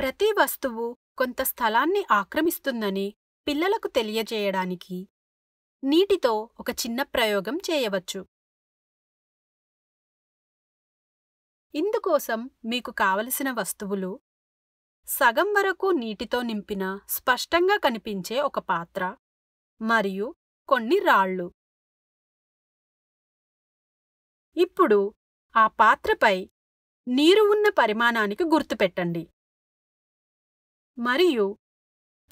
ప్రతి వస్తువు కొంత స్థలాన్ని ఆక్రమిస్తుందని పిల్లలకు తెలియజేయడానికి నీటితో ఒక చిన్న ప్రయోగం చేయవచ్చు ఇందుకోసం మీకు కావలసిన వస్తువులు సగం వరకు నీటితో నింపిన స్పష్టంగా కనిపించే ఒక పాత్ర మరియు కొన్ని రాళ్ళు ఇప్పుడు ఆ పాత్రపై నీరు ఉన్న పరిమాణానికి గుర్తుపెట్టండి మరియు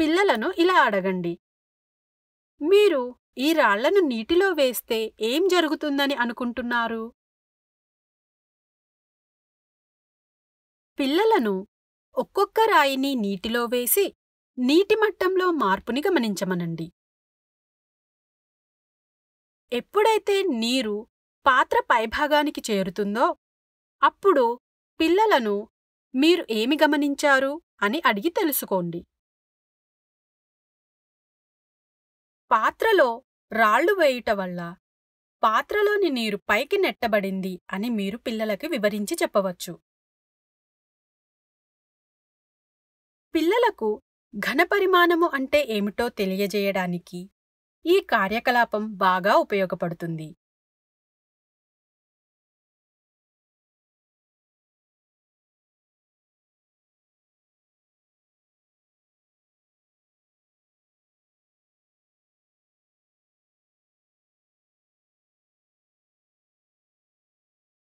పిల్లలను ఇలా అడగండి మీరు ఈ రాళ్లను నీటిలో వేస్తే ఏం జరుగుతుందని అనుకుంటున్నారు పిల్లలను ఒక్కొక్క రాయిని నీటిలో వేసి నీటి మట్టంలో మార్పుని గమనించమనండి ఎప్పుడైతే నీరు పాత్ర పైభాగానికి చేరుతుందో అప్పుడు పిల్లలను మీరు ఏమి గమనించారు అని అడిగి తెలుసుకోండి పాత్రలో రాళ్లు వేయుట వల్ల పాత్రలోని నీరు పైకి నెట్టబడింది అని మీరు పిల్లలకి వివరించి చెప్పవచ్చు పిల్లలకు ఘనపరిమాణము అంటే ఏమిటో తెలియజేయడానికి ఈ కార్యకలాపం బాగా ఉపయోగపడుతుంది